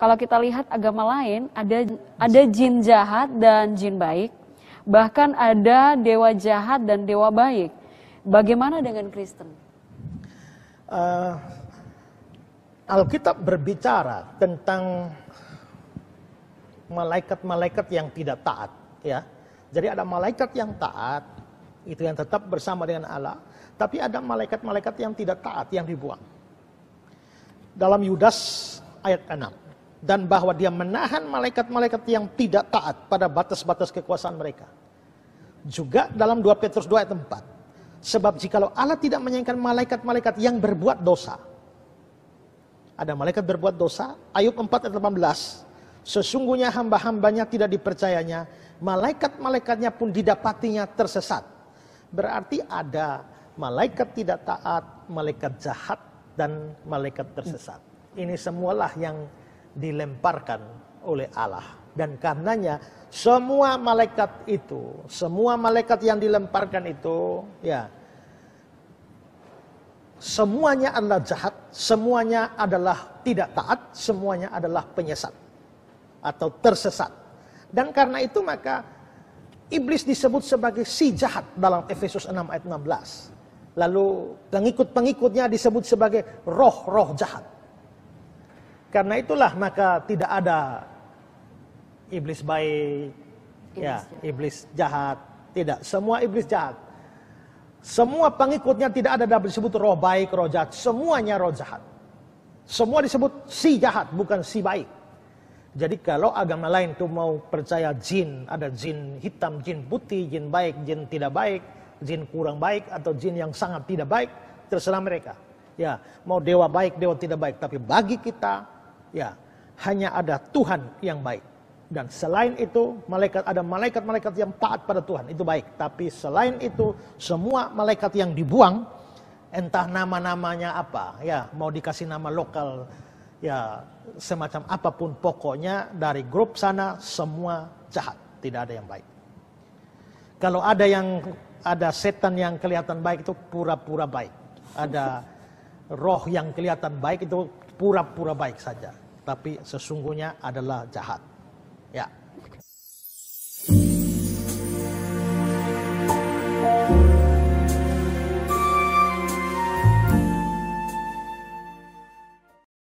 Kalau kita lihat agama lain, ada ada jin jahat dan jin baik, bahkan ada dewa jahat dan dewa baik. Bagaimana dengan Kristen? Uh, Alkitab berbicara tentang malaikat-malaikat yang tidak taat, ya. Jadi ada malaikat yang taat, itu yang tetap bersama dengan Allah, tapi ada malaikat-malaikat yang tidak taat yang dibuang. Dalam Yudas ayat 6 dan bahwa dia menahan malaikat-malaikat yang tidak taat pada batas-batas kekuasaan mereka. Juga dalam 2 Petrus 2 ayat 4. Sebab jikalau Allah tidak menyayangkan malaikat-malaikat yang berbuat dosa. Ada malaikat berbuat dosa, Ayub 4 ayat 18. Sesungguhnya hamba-hambanya tidak dipercayanya, malaikat-malaikatnya pun didapatinya tersesat. Berarti ada malaikat tidak taat, malaikat jahat, dan malaikat tersesat. Ini semualah yang dilemparkan oleh Allah. Dan karenanya semua malaikat itu, semua malaikat yang dilemparkan itu, ya, semuanya adalah jahat, semuanya adalah tidak taat, semuanya adalah penyesat atau tersesat. Dan karena itu maka iblis disebut sebagai si jahat dalam Efesus 6 ayat 16. Lalu pengikut-pengikutnya disebut sebagai roh-roh jahat. Karena itulah maka tidak ada iblis baik, ya, iblis ya, jahat. iblis jahat. Tidak, semua iblis jahat. Semua pengikutnya tidak ada dapat disebut roh baik, roh jahat. Semuanya roh jahat. Semua disebut si jahat, bukan si baik. Jadi kalau agama lain tuh mau percaya jin, ada jin hitam, jin putih, jin baik, jin tidak baik, jin kurang baik atau jin yang sangat tidak baik, terserah mereka. Ya, mau dewa baik, dewa tidak baik, tapi bagi kita Ya, hanya ada Tuhan yang baik. Dan selain itu, malaikat ada malaikat-malaikat yang taat pada Tuhan, itu baik. Tapi selain itu, semua malaikat yang dibuang, entah nama-namanya apa, ya mau dikasih nama lokal, ya semacam apapun pokoknya dari grup sana semua jahat, tidak ada yang baik. Kalau ada yang ada setan yang kelihatan baik itu pura-pura baik. Ada roh yang kelihatan baik itu pura-pura baik saja, tapi sesungguhnya adalah jahat. Ya.